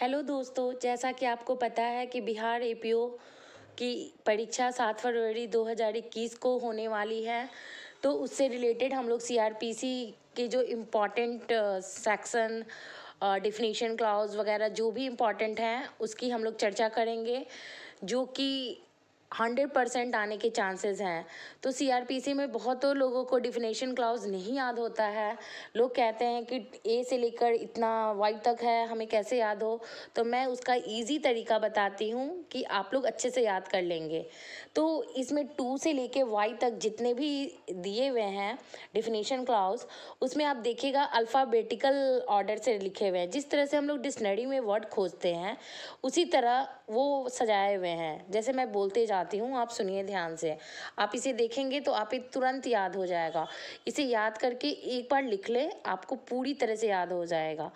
hello दोस्तों जैसा कि आपको पता है कि बिहार ए की परीक्षा सात फरवरी 2021 को होने वाली है तो उससे रिलेटेड हम लोग सीआरपीसी के जो इम्पॉर्टेंट सेक्शन डिफिनीशन क्लाउज वगैरह जो भी इम्पॉर्टेंट हैं उसकी हम लोग चर्चा करेंगे जो कि हंड्रेड परसेंट आने के चांसेस हैं तो सीआरपीसी में बहुत तो लोगों को डिफिनेशन क्लाउज नहीं याद होता है लोग कहते हैं कि ए से लेकर इतना वाई तक है हमें कैसे याद हो तो मैं उसका इजी तरीका बताती हूँ कि आप लोग अच्छे से याद कर लेंगे तो इसमें टू से लेकर वाई तक जितने भी दिए हुए हैं डिफिनेशन क्लाउज उसमें आप देखिएगा अल्फ़ाबेटिकल ऑर्डर से लिखे हुए हैं जिस तरह से हम लोग डिक्शनरी में वर्ड खोजते हैं उसी तरह वो सजाए हुए हैं जैसे मैं बोलते जा बताती हूँ आप सुनिए ध्यान से आप इसे देखेंगे तो आप तुरंत याद हो जाएगा इसे याद करके एक बार लिख ले आपको पूरी तरह से याद हो जाएगा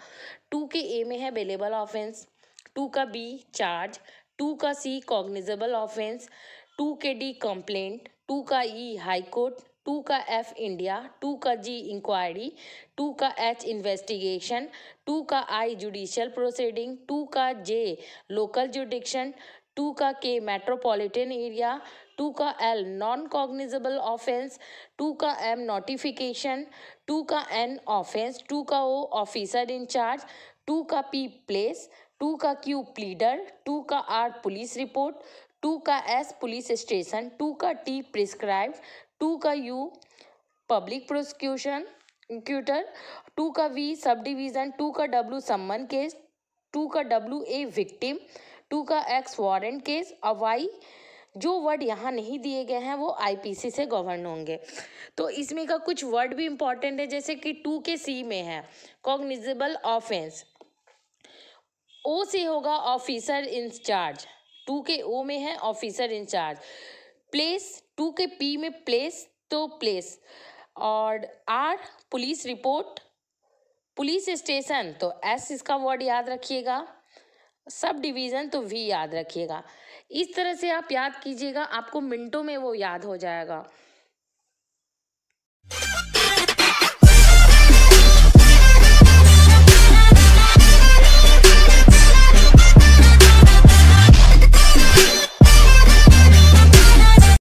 टू के ए में है अवेलेबल ऑफेंस टू का बी चार्ज टू का सी कॉग्निजेबल ऑफेंस टू के डी कंप्लेंट टू का ई हाई कोर्ट टू का एफ इंडिया टू का जी इंक्वायरी टू का एच इन्वेस्टिगेशन टू का आई जुडिशियल प्रोसीडिंग टू का जे लोकल जुडिक्शन टू का के मेट्रोपॉलिटन एरिया टू का L non cognizable offence two का M notification two का N offence two का ओ ऑफिसर इंचार्ज टू का P place two का Q pleader two का R police report two का S police station two का T prescribe two का U public prosecution cuter two का V sub division two का W summon case two का W A victim two का x warrant case और Y जो word यहाँ नहीं दिए गए हैं वो आईपीसी से गवर्न होंगे तो इसमें का कुछ वर्ड भी इम्पॉर्टेंट है जैसे कि टू के सी में है कॉग्निजेबल ऑफेंस ओ से होगा ऑफिसर इंचार्ज टू के ओ में है ऑफिसर इंचार्ज प्लेस टू के पी में प्लेस तो प्लेस और R police report police station तो एस इसका वर्ड याद रखिएगा सब डिवीज़न तो वी याद रखिएगा इस तरह से आप याद कीजिएगा आपको मिनटों में वो याद हो जाएगा